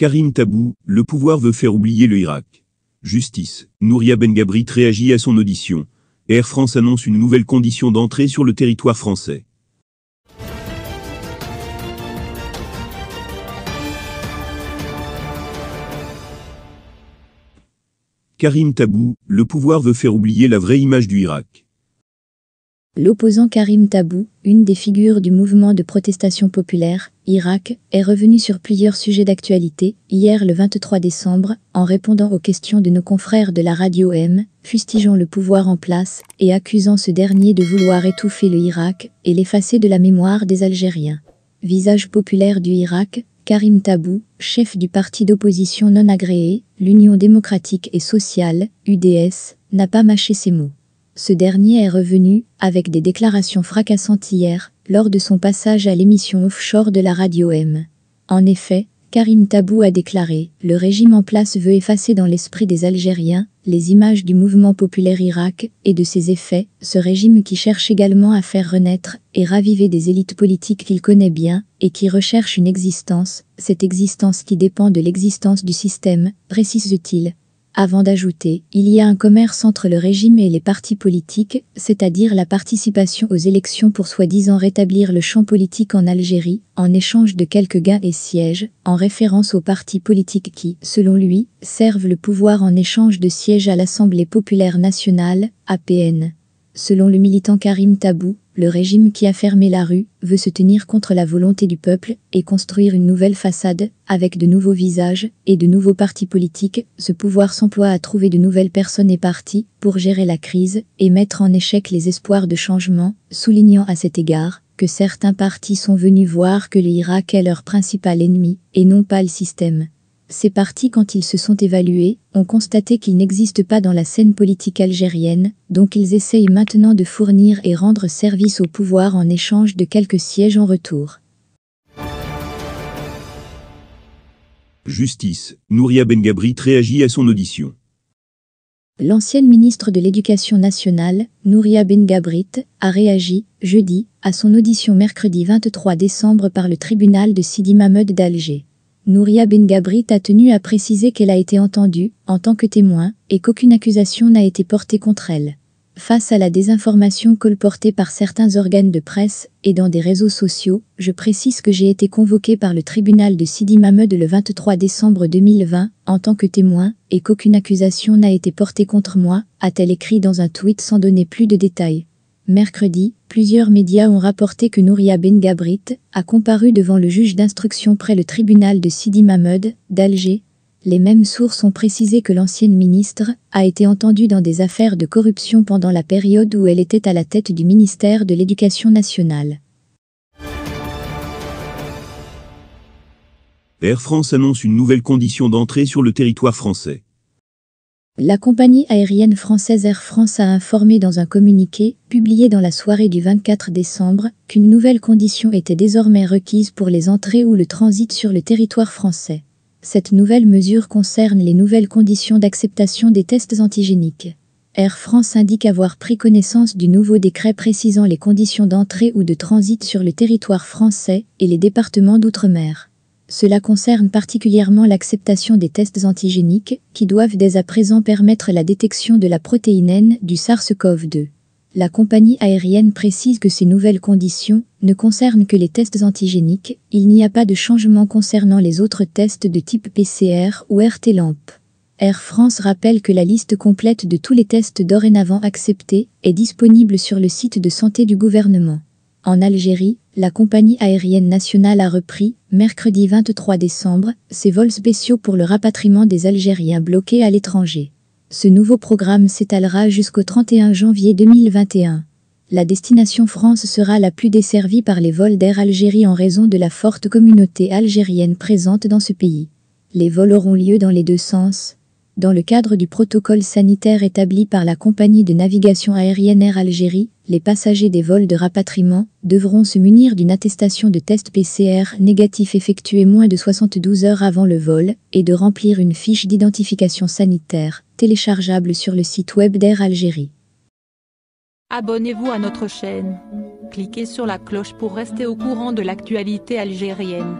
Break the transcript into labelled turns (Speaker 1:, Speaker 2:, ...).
Speaker 1: Karim Tabou, le pouvoir veut faire oublier le Irak. Justice. Nouria ben Gabrit réagit à son audition. Air France annonce une nouvelle condition d'entrée sur le territoire français. Karim Tabou, le pouvoir veut faire oublier la vraie image du Irak.
Speaker 2: L'opposant Karim Tabou, une des figures du mouvement de protestation populaire, Irak, est revenu sur plusieurs sujets d'actualité, hier le 23 décembre, en répondant aux questions de nos confrères de la radio M, fustigeant le pouvoir en place et accusant ce dernier de vouloir étouffer le Irak et l'effacer de la mémoire des Algériens. Visage populaire du Irak, Karim Tabou, chef du parti d'opposition non agréé, l'Union démocratique et sociale, UDS, n'a pas mâché ses mots ce dernier est revenu avec des déclarations fracassantes hier lors de son passage à l'émission offshore de la radio M. En effet, Karim Tabou a déclaré « Le régime en place veut effacer dans l'esprit des Algériens les images du mouvement populaire Irak et de ses effets, ce régime qui cherche également à faire renaître et raviver des élites politiques qu'il connaît bien et qui recherche une existence, cette existence qui dépend de l'existence du système, précise-t-il avant d'ajouter « Il y a un commerce entre le régime et les partis politiques, c'est-à-dire la participation aux élections pour soi-disant rétablir le champ politique en Algérie, en échange de quelques gains et sièges, en référence aux partis politiques qui, selon lui, servent le pouvoir en échange de sièges à l'Assemblée populaire nationale, APN ». Selon le militant Karim Tabou, le régime qui a fermé la rue veut se tenir contre la volonté du peuple et construire une nouvelle façade, avec de nouveaux visages et de nouveaux partis politiques, ce pouvoir s'emploie à trouver de nouvelles personnes et partis pour gérer la crise et mettre en échec les espoirs de changement, soulignant à cet égard que certains partis sont venus voir que l'Irak est leur principal ennemi et non pas le système. Ces partis, quand ils se sont évalués, ont constaté qu'ils n'existent pas dans la scène politique algérienne, donc ils essayent maintenant de fournir et rendre service au pouvoir en échange de quelques sièges en retour.
Speaker 1: Justice, Nouria Bengabrit réagit à son audition.
Speaker 2: L'ancienne ministre de l'Éducation nationale, Nouria Bengabrit, a réagi, jeudi, à son audition mercredi 23 décembre par le tribunal de Sidi Mahmoud d'Alger. Nouria Ben Gabrit a tenu à préciser qu'elle a été entendue en tant que témoin et qu'aucune accusation n'a été portée contre elle. Face à la désinformation colportée par certains organes de presse et dans des réseaux sociaux, je précise que j'ai été convoquée par le tribunal de Sidi Mahmoud le 23 décembre 2020 en tant que témoin et qu'aucune accusation n'a été portée contre moi, a-t-elle écrit dans un tweet sans donner plus de détails. Mercredi, Plusieurs médias ont rapporté que Nouria Ben Gabrit a comparu devant le juge d'instruction près le tribunal de Sidi Mahmoud, d'Alger. Les mêmes sources ont précisé que l'ancienne ministre a été entendue dans des affaires de corruption pendant la période où elle était à la tête du ministère de l'Éducation nationale.
Speaker 1: Air France annonce une nouvelle condition d'entrée sur le territoire français.
Speaker 2: La compagnie aérienne française Air France a informé dans un communiqué, publié dans la soirée du 24 décembre, qu'une nouvelle condition était désormais requise pour les entrées ou le transit sur le territoire français. Cette nouvelle mesure concerne les nouvelles conditions d'acceptation des tests antigéniques. Air France indique avoir pris connaissance du nouveau décret précisant les conditions d'entrée ou de transit sur le territoire français et les départements d'outre-mer. Cela concerne particulièrement l'acceptation des tests antigéniques, qui doivent dès à présent permettre la détection de la protéine N du SARS-CoV-2. La compagnie aérienne précise que ces nouvelles conditions ne concernent que les tests antigéniques, il n'y a pas de changement concernant les autres tests de type PCR ou RT-LAMP. Air France rappelle que la liste complète de tous les tests dorénavant acceptés est disponible sur le site de santé du gouvernement. En Algérie, la compagnie aérienne nationale a repris, mercredi 23 décembre, ses vols spéciaux pour le rapatriement des Algériens bloqués à l'étranger. Ce nouveau programme s'étalera jusqu'au 31 janvier 2021. La destination France sera la plus desservie par les vols d'Air Algérie en raison de la forte communauté algérienne présente dans ce pays. Les vols auront lieu dans les deux sens, dans le cadre du protocole sanitaire établi par la compagnie de navigation aérienne Air Algérie, les passagers des vols de rapatriement devront se munir d'une attestation de test PCR négatif effectuée moins de 72 heures avant le vol et de remplir une fiche d'identification sanitaire téléchargeable sur le site web d'Air Algérie. Abonnez-vous à notre chaîne. Cliquez sur la cloche pour rester au courant de l'actualité algérienne.